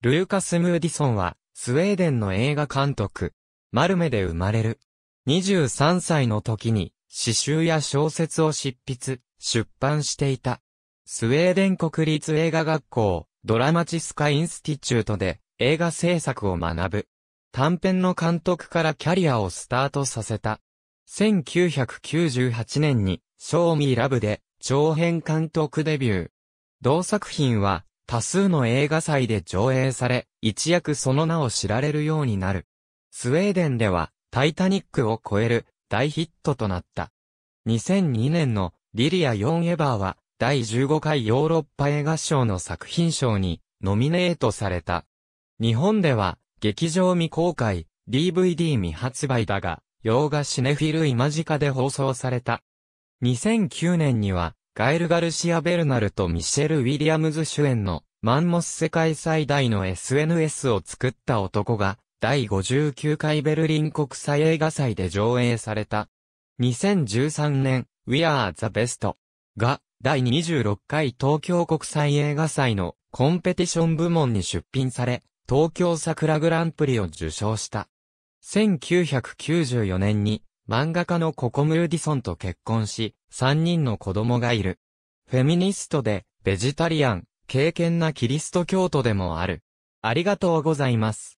ルーカス・ムーディソンは、スウェーデンの映画監督、マルメで生まれる。23歳の時に、詩集や小説を執筆、出版していた。スウェーデン国立映画学校、ドラマチスカ・インスティチュートで、映画制作を学ぶ。短編の監督からキャリアをスタートさせた。1998年に、ショーミーラブで、長編監督デビュー。同作品は、多数の映画祭で上映され、一躍その名を知られるようになる。スウェーデンでは、タイタニックを超える大ヒットとなった。2002年のリリア・ヨン・エバーは、第15回ヨーロッパ映画賞の作品賞にノミネートされた。日本では、劇場未公開、DVD 未発売だが、洋画シネフィルイマジカで放送された。2009年には、ガエル・ガルシア・ベルナルとミシェル・ウィリアムズ主演のマンモス世界最大の SNS を作った男が第59回ベルリン国際映画祭で上映された。2013年 We Are the Best が第26回東京国際映画祭のコンペティション部門に出品され、東京桜グランプリを受賞した。1994年に漫画家のココムーディソンと結婚し、3人の子供がいる。フェミニストで、ベジタリアン、敬虔なキリスト教徒でもある。ありがとうございます。